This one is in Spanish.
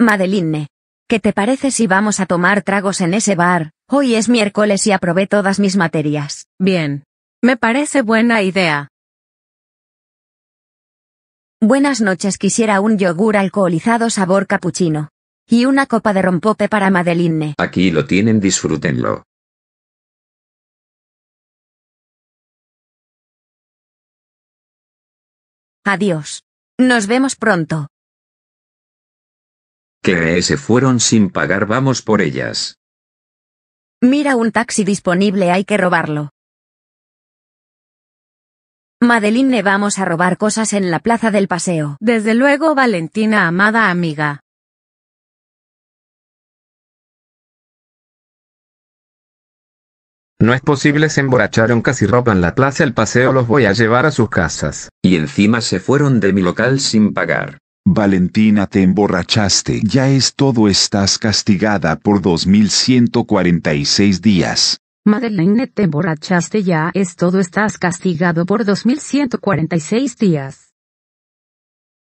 Madeline. ¿Qué te parece si vamos a tomar tragos en ese bar? Hoy es miércoles y aprobé todas mis materias. Bien. Me parece buena idea. Buenas noches, quisiera un yogur alcoholizado sabor capuchino. Y una copa de rompope para Madeline. Aquí lo tienen, disfrútenlo. Adiós. Nos vemos pronto que se fueron sin pagar vamos por ellas. Mira un taxi disponible hay que robarlo. Madeline vamos a robar cosas en la plaza del paseo. Desde luego Valentina amada amiga. No es posible, se emborracharon, casi roban la plaza, el paseo los voy a llevar a sus casas. Y encima se fueron de mi local sin pagar. Valentina te emborrachaste, ya es todo, estás castigada por 2146 días. Madeleine te emborrachaste, ya es todo, estás castigado por 2146 días.